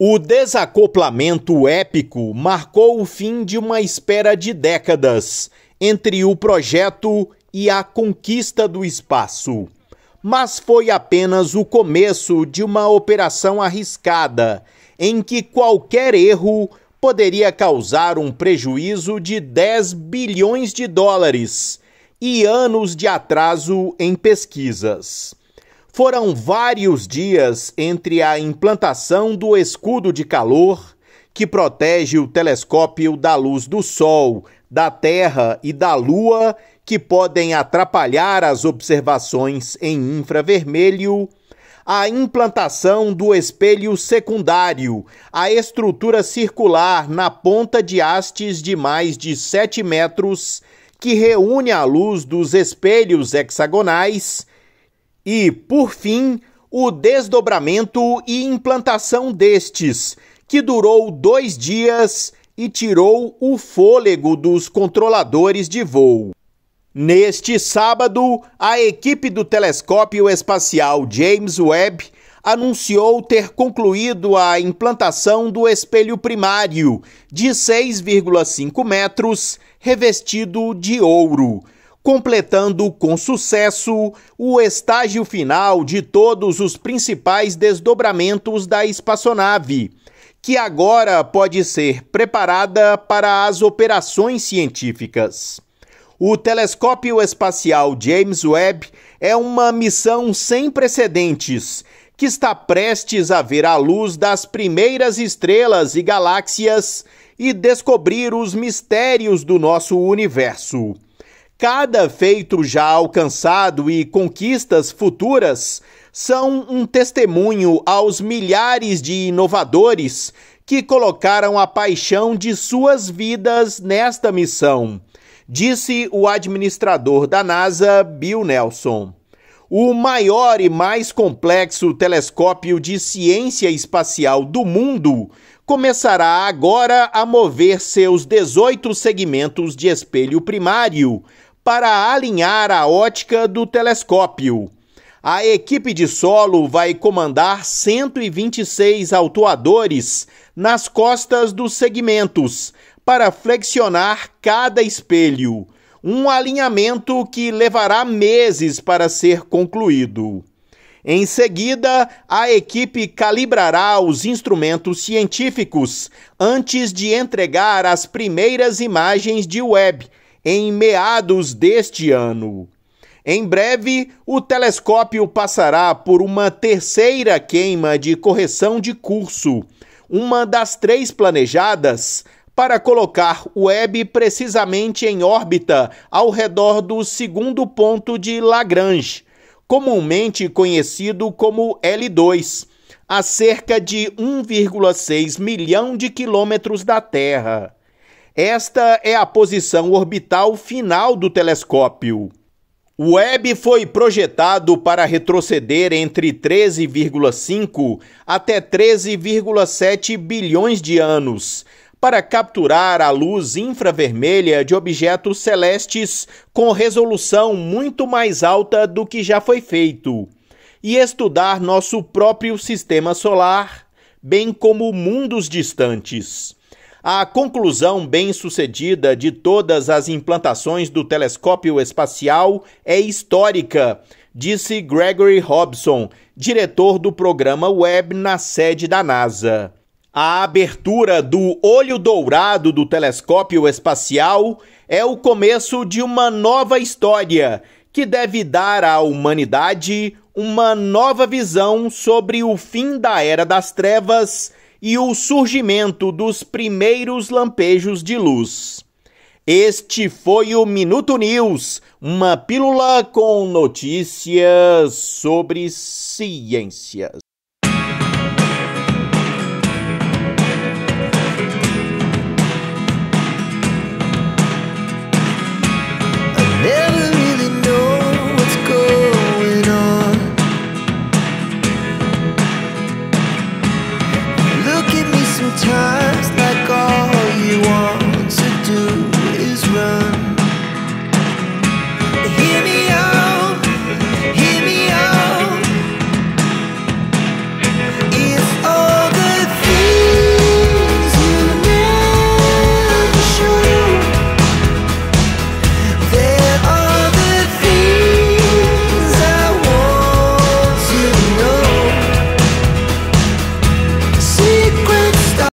O desacoplamento épico marcou o fim de uma espera de décadas entre o projeto e a conquista do espaço. Mas foi apenas o começo de uma operação arriscada, em que qualquer erro poderia causar um prejuízo de 10 bilhões de dólares e anos de atraso em pesquisas. Foram vários dias entre a implantação do escudo de calor, que protege o telescópio da luz do Sol, da Terra e da Lua, que podem atrapalhar as observações em infravermelho, a implantação do espelho secundário, a estrutura circular na ponta de hastes de mais de 7 metros, que reúne a luz dos espelhos hexagonais e, por fim, o desdobramento e implantação destes, que durou dois dias e tirou o fôlego dos controladores de voo. Neste sábado, a equipe do telescópio espacial James Webb anunciou ter concluído a implantação do espelho primário de 6,5 metros, revestido de ouro completando com sucesso o estágio final de todos os principais desdobramentos da espaçonave, que agora pode ser preparada para as operações científicas. O telescópio espacial James Webb é uma missão sem precedentes que está prestes a ver a luz das primeiras estrelas e galáxias e descobrir os mistérios do nosso universo. Cada feito já alcançado e conquistas futuras são um testemunho aos milhares de inovadores que colocaram a paixão de suas vidas nesta missão, disse o administrador da NASA, Bill Nelson. O maior e mais complexo telescópio de ciência espacial do mundo começará agora a mover seus 18 segmentos de espelho primário para alinhar a ótica do telescópio. A equipe de solo vai comandar 126 autuadores nas costas dos segmentos para flexionar cada espelho, um alinhamento que levará meses para ser concluído. Em seguida, a equipe calibrará os instrumentos científicos antes de entregar as primeiras imagens de Webb em meados deste ano. Em breve, o telescópio passará por uma terceira queima de correção de curso, uma das três planejadas para colocar o Webb precisamente em órbita ao redor do segundo ponto de Lagrange, comumente conhecido como L2, a cerca de 1,6 milhão de quilômetros da Terra. Esta é a posição orbital final do telescópio. O Webb foi projetado para retroceder entre 13,5 até 13,7 bilhões de anos, para capturar a luz infravermelha de objetos celestes com resolução muito mais alta do que já foi feito, e estudar nosso próprio sistema solar, bem como mundos distantes. A conclusão bem-sucedida de todas as implantações do telescópio espacial é histórica, disse Gregory Hobson, diretor do programa Web na sede da NASA. A abertura do olho dourado do telescópio espacial é o começo de uma nova história que deve dar à humanidade uma nova visão sobre o fim da era das trevas e o surgimento dos primeiros lampejos de luz. Este foi o Minuto News, uma pílula com notícias sobre ciências.